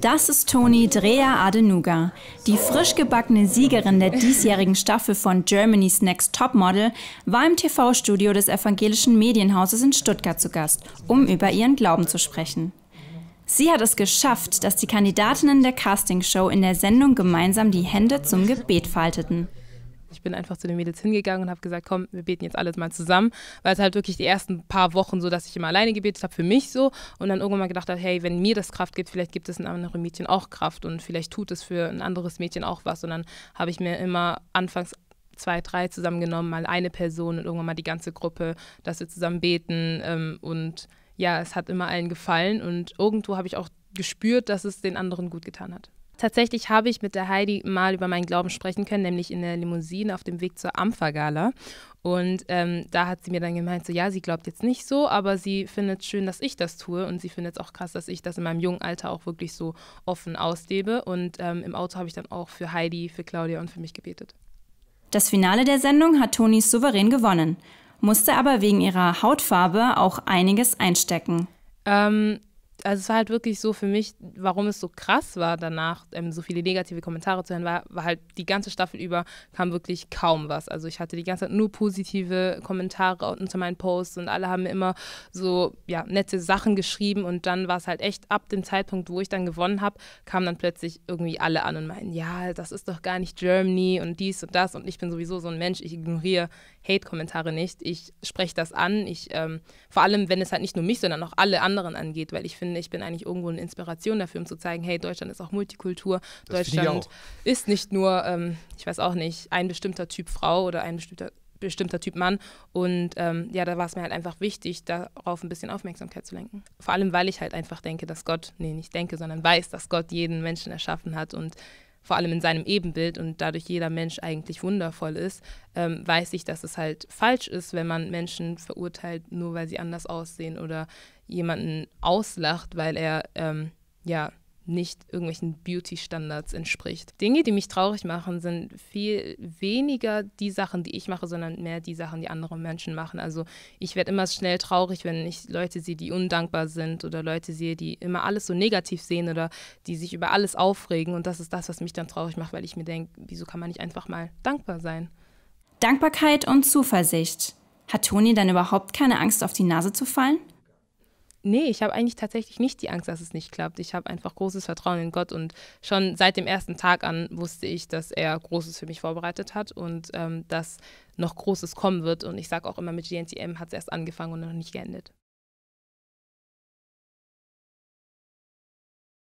Das ist Toni Drea Adenuga, die frisch gebackene Siegerin der diesjährigen Staffel von Germany's Next Topmodel, war im TV-Studio des Evangelischen Medienhauses in Stuttgart zu Gast, um über ihren Glauben zu sprechen. Sie hat es geschafft, dass die Kandidatinnen der Castingshow in der Sendung gemeinsam die Hände zum Gebet falteten bin einfach zu den Mädels hingegangen und habe gesagt, komm, wir beten jetzt alles mal zusammen, weil es halt wirklich die ersten paar Wochen so, dass ich immer alleine gebetet habe, für mich so und dann irgendwann mal gedacht habe, hey, wenn mir das Kraft gibt, vielleicht gibt es ein anderes Mädchen auch Kraft und vielleicht tut es für ein anderes Mädchen auch was und dann habe ich mir immer anfangs zwei, drei zusammengenommen, mal eine Person und irgendwann mal die ganze Gruppe, dass wir zusammen beten ähm, und ja, es hat immer allen gefallen und irgendwo habe ich auch gespürt, dass es den anderen gut getan hat. Tatsächlich habe ich mit der Heidi mal über meinen Glauben sprechen können, nämlich in der Limousine auf dem Weg zur Amphagala. Und ähm, da hat sie mir dann gemeint, so ja, sie glaubt jetzt nicht so, aber sie findet es schön, dass ich das tue und sie findet es auch krass, dass ich das in meinem jungen Alter auch wirklich so offen auslebe. Und ähm, im Auto habe ich dann auch für Heidi, für Claudia und für mich gebetet. Das Finale der Sendung hat Toni souverän gewonnen, musste aber wegen ihrer Hautfarbe auch einiges einstecken. Ähm, also es war halt wirklich so für mich, warum es so krass war danach, ähm, so viele negative Kommentare zu hören, war, war halt die ganze Staffel über kam wirklich kaum was. Also ich hatte die ganze Zeit nur positive Kommentare unter meinen Posts und alle haben immer so ja, nette Sachen geschrieben und dann war es halt echt ab dem Zeitpunkt, wo ich dann gewonnen habe, kamen dann plötzlich irgendwie alle an und meinen, ja, das ist doch gar nicht Germany und dies und das und ich bin sowieso so ein Mensch, ich ignoriere Hate-Kommentare nicht, ich spreche das an, ich ähm, vor allem, wenn es halt nicht nur mich, sondern auch alle anderen angeht, weil ich finde, finde, ich bin eigentlich irgendwo eine Inspiration dafür, um zu zeigen, hey, Deutschland ist auch Multikultur. Das Deutschland auch. ist nicht nur, ähm, ich weiß auch nicht, ein bestimmter Typ Frau oder ein bestimmter bestimmter Typ Mann. Und ähm, ja, da war es mir halt einfach wichtig, darauf ein bisschen Aufmerksamkeit zu lenken. Vor allem, weil ich halt einfach denke, dass Gott, nee, nicht denke, sondern weiß, dass Gott jeden Menschen erschaffen hat und vor allem in seinem Ebenbild und dadurch jeder Mensch eigentlich wundervoll ist, ähm, weiß ich, dass es halt falsch ist, wenn man Menschen verurteilt, nur weil sie anders aussehen oder jemanden auslacht, weil er ähm, ja nicht irgendwelchen Beauty-Standards entspricht. Dinge, die mich traurig machen, sind viel weniger die Sachen, die ich mache, sondern mehr die Sachen, die andere Menschen machen. Also ich werde immer schnell traurig, wenn ich Leute sehe, die undankbar sind oder Leute sehe, die immer alles so negativ sehen oder die sich über alles aufregen. Und das ist das, was mich dann traurig macht, weil ich mir denke, wieso kann man nicht einfach mal dankbar sein? Dankbarkeit und Zuversicht. Hat Toni dann überhaupt keine Angst, auf die Nase zu fallen? Nee, ich habe eigentlich tatsächlich nicht die Angst, dass es nicht klappt. Ich habe einfach großes Vertrauen in Gott und schon seit dem ersten Tag an wusste ich, dass er Großes für mich vorbereitet hat und ähm, dass noch Großes kommen wird. Und ich sage auch immer, mit GNTM hat es erst angefangen und noch nicht geendet.